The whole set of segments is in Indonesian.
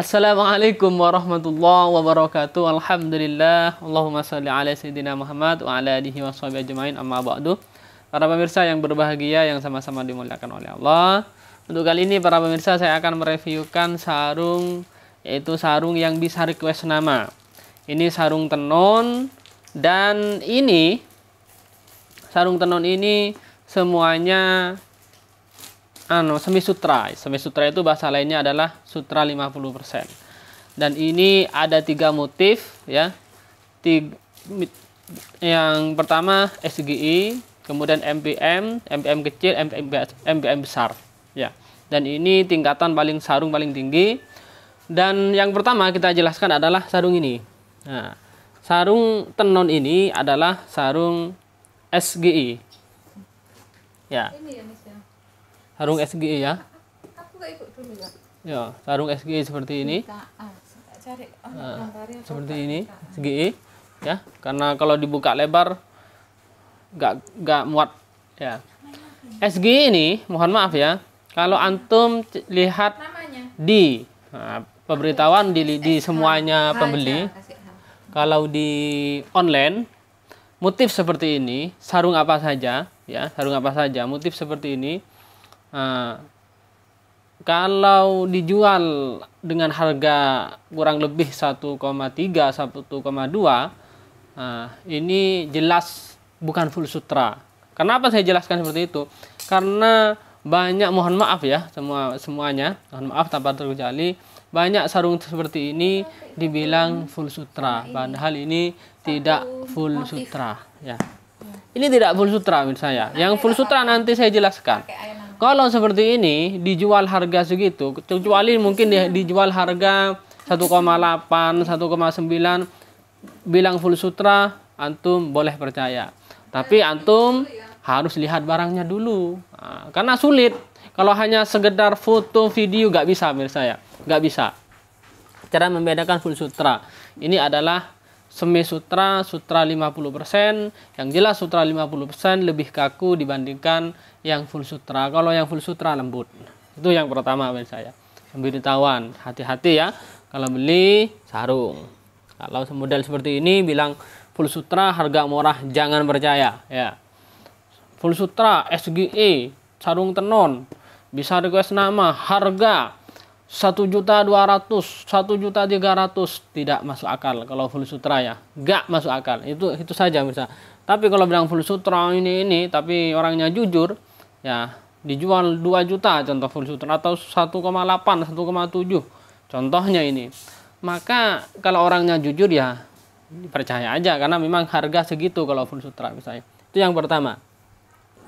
Assalamualaikum warahmatullahi wabarakatuh. Alhamdulillah. Allahumma salli ala sayyidina Muhammad wa ala alihi wa ajmain amma ba'du. Para pemirsa yang berbahagia yang sama-sama dimuliakan oleh Allah. Untuk kali ini para pemirsa saya akan mereviewkan sarung yaitu sarung yang bisa request nama. Ini sarung tenun dan ini sarung tenun ini semuanya anu semi sutra. Semi sutra itu bahasa lainnya adalah sutra 50%. Dan ini ada tiga motif ya. Tiga, yang pertama SGI, kemudian MPM, MPM kecil, MPM, MPM besar ya. Dan ini tingkatan paling sarung paling tinggi. Dan yang pertama kita jelaskan adalah sarung ini. Nah, sarung tenon ini adalah sarung SGI. Ya. ya, sarung SGI e ya aku gak ikut dulu ya ya sarung SGI e seperti ini ah, cari nah, seperti ini SGI e, ya karena kalau dibuka lebar gak nggak muat ya SGI ini mohon maaf ya kalau antum lihat di nah, pemberitahuan di di semuanya pembeli kalau di online motif seperti ini sarung apa saja ya sarung apa saja motif seperti ini Eh, kalau dijual dengan harga kurang lebih 1,3 1,2 nah, ini jelas bukan full sutra. Kenapa saya jelaskan seperti itu? Karena banyak mohon maaf ya semua semuanya, mohon maaf tanpa terkecuali banyak sarung seperti ini dibilang full sutra padahal ini tidak full sutra ya. Ini tidak full sutra menurut saya. Yang full sutra nanti saya jelaskan. Kalau seperti ini dijual harga segitu, kecuali mungkin dijual harga 1,8, 1,9 bilang full sutra antum boleh percaya. Tapi antum harus lihat barangnya dulu. Nah, karena sulit. Kalau hanya sekedar foto video gak bisa menurut saya. gak bisa. Cara membedakan full sutra ini adalah semi sutra sutra 50% yang jelas sutra 50% lebih kaku dibandingkan yang full sutra kalau yang full sutra lembut itu yang pertama bagi saya pemberitahuan hati-hati ya kalau beli sarung kalau model seperti ini bilang full sutra harga murah jangan percaya ya full sutra SGE sarung tenon bisa request nama harga satu juta dua ratus, satu juta tiga ratus tidak masuk akal kalau full sutra ya, nggak masuk akal. Itu itu saja bisa. Tapi kalau bilang full sutra ini ini, tapi orangnya jujur, ya dijual dua juta contoh full sutra atau satu satu koma koma tujuh contohnya ini. Maka kalau orangnya jujur ya dipercaya aja karena memang harga segitu kalau full sutra misalnya. Itu yang pertama.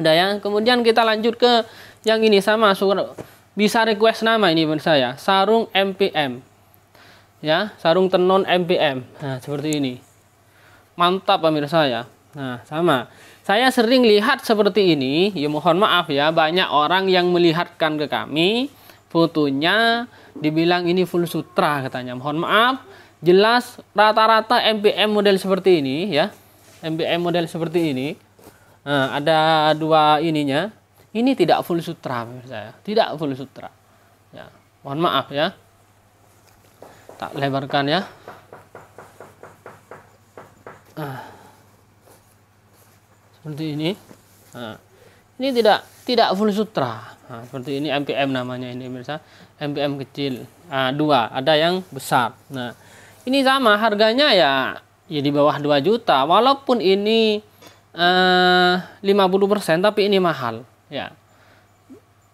Udah ya, kemudian kita lanjut ke yang ini sama surat bisa request nama ini menurut saya sarung MPM ya sarung tenun MPM nah seperti ini mantap pemirsa ya nah sama saya sering lihat seperti ini ya mohon maaf ya banyak orang yang melihatkan ke kami fotonya dibilang ini full sutra katanya mohon maaf jelas rata-rata MPM model seperti ini ya MPM model seperti ini nah, ada dua ininya ini tidak full sutra saya, tidak full sutra. Ya, mohon maaf ya. Tak lebarkan ya. Nah, seperti ini. Nah, ini tidak tidak full sutra. Nah, seperti ini MPM namanya ini pemirsa. MPM kecil. Nah, dua, ada yang besar. Nah, ini sama harganya ya ya di bawah 2 juta walaupun ini eh, ah, 50% tapi ini mahal Ya.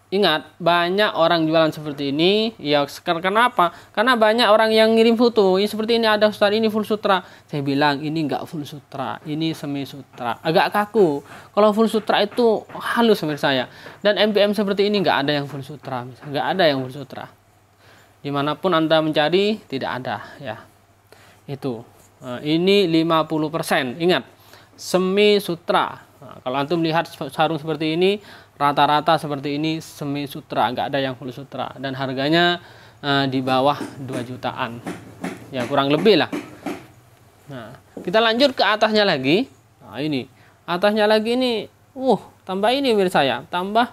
Ingat, banyak orang jualan seperti ini. Ya, kenapa? Karena banyak orang yang ngirim foto. Ini ya, seperti ini ada ustadz ini full sutra. Saya bilang, ini enggak full sutra. Ini semi sutra. Agak kaku. Kalau full sutra itu halus menurut saya. Dan MPM seperti ini enggak ada yang full sutra. Enggak ada yang full sutra. Dimanapun Anda mencari, tidak ada. Ya, itu. Nah, ini 50%. Ingat, semi sutra kalau antum lihat sarung seperti ini, rata-rata seperti ini semi sutra, nggak ada yang full sutra dan harganya uh, di bawah 2 jutaan. Ya kurang lebih lah. Nah, kita lanjut ke atasnya lagi. Nah, ini. Atasnya lagi ini, uh, tambah ini mir saya tambah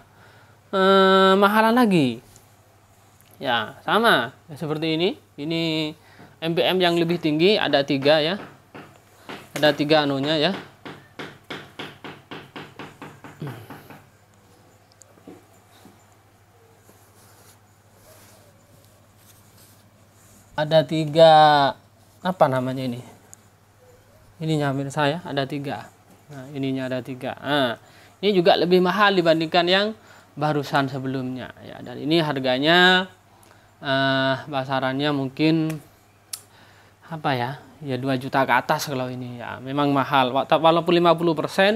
uh, mahalan lagi. Ya, sama seperti ini. Ini MPM yang lebih tinggi ada tiga ya. Ada tiga anunya ya ada tiga apa namanya ini ini nyamir saya ada tiga nah ininya ada tiga nah, ini juga lebih mahal dibandingkan yang barusan sebelumnya ya dan ini harganya eh ah, pasarannya mungkin apa ya ya 2 juta ke atas kalau ini ya memang mahal walaupun 50 persen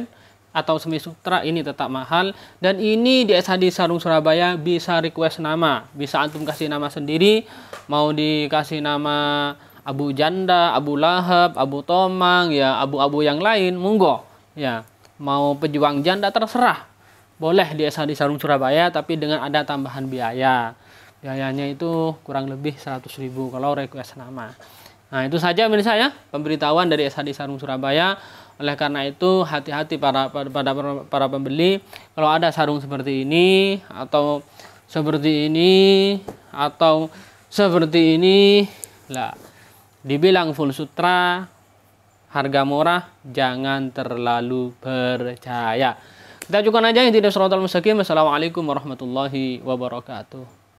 atau semi sutra ini tetap mahal dan ini di SHD Sarung Surabaya bisa request nama bisa antum kasih nama sendiri mau dikasih nama Abu Janda, Abu Lahab, Abu Tomang, ya Abu-Abu yang lain, monggo ya mau pejuang janda terserah boleh di SHD Sarung Surabaya tapi dengan ada tambahan biaya biayanya itu kurang lebih 100.000 kalau request nama Nah, itu saja pemirsa ya pemberitahuan dari SHD sarung Surabaya. Oleh karena itu hati-hati para pada para pembeli kalau ada sarung seperti ini atau seperti ini atau seperti ini lah dibilang full sutra harga murah jangan terlalu percaya. Kita cukup aja yang tidak serotol meski. Wassalamualaikum warahmatullahi wabarakatuh.